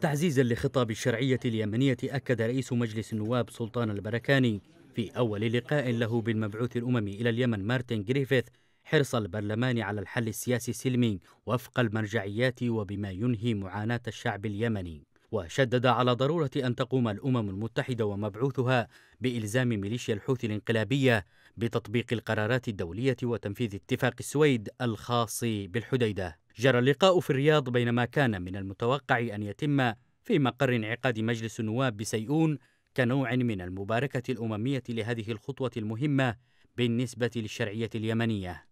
تعزيزا لخطاب الشرعية اليمنية أكد رئيس مجلس النواب سلطان البركاني في أول لقاء له بالمبعوث الأممي إلى اليمن مارتن جريفيث حرص البرلمان على الحل السياسي السلمي وفق المرجعيات وبما ينهي معاناة الشعب اليمني وشدد على ضرورة أن تقوم الأمم المتحدة ومبعوثها بإلزام ميليشيا الحوثي الانقلابية بتطبيق القرارات الدولية وتنفيذ اتفاق السويد الخاص بالحديدة جرى اللقاء في الرياض بينما كان من المتوقع أن يتم في مقر انعقاد مجلس النواب بسيئون كنوع من المباركة الأممية لهذه الخطوة المهمة بالنسبة للشرعية اليمنية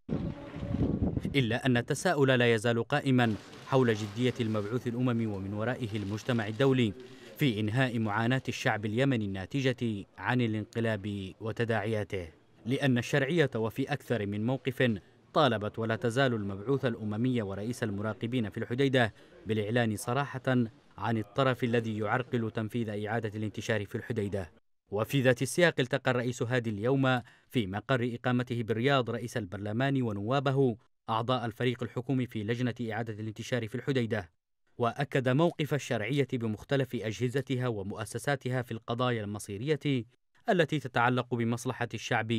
إلا أن التساؤل لا يزال قائما حول جدية المبعوث الأممي ومن ورائه المجتمع الدولي في إنهاء معاناة الشعب اليمني الناتجة عن الانقلاب وتداعياته لأن الشرعية وفي أكثر من موقف طالبت ولا تزال المبعوث الأممية ورئيس المراقبين في الحديدة بالإعلان صراحة عن الطرف الذي يعرقل تنفيذ إعادة الانتشار في الحديدة وفي ذات السياق التقى الرئيس هادي اليوم في مقر إقامته بالرياض رئيس البرلمان ونوابه أعضاء الفريق الحكومي في لجنة إعادة الانتشار في الحديدة وأكد موقف الشرعية بمختلف أجهزتها ومؤسساتها في القضايا المصيرية التي تتعلق بمصلحة الشعب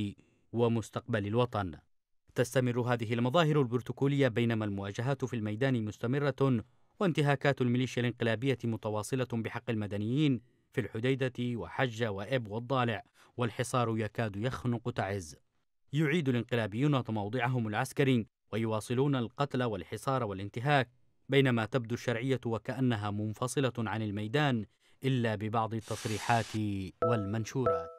ومستقبل الوطن تستمر هذه المظاهر البروتوكولية بينما المواجهات في الميدان مستمرة وانتهاكات الميليشيا الانقلابية متواصلة بحق المدنيين في الحديدة وحجة وإب والضالع والحصار يكاد يخنق تعز يعيد الانقلابيون تموضعهم العسكري ويواصلون القتل والحصار والانتهاك بينما تبدو الشرعية وكأنها منفصلة عن الميدان إلا ببعض التصريحات والمنشورات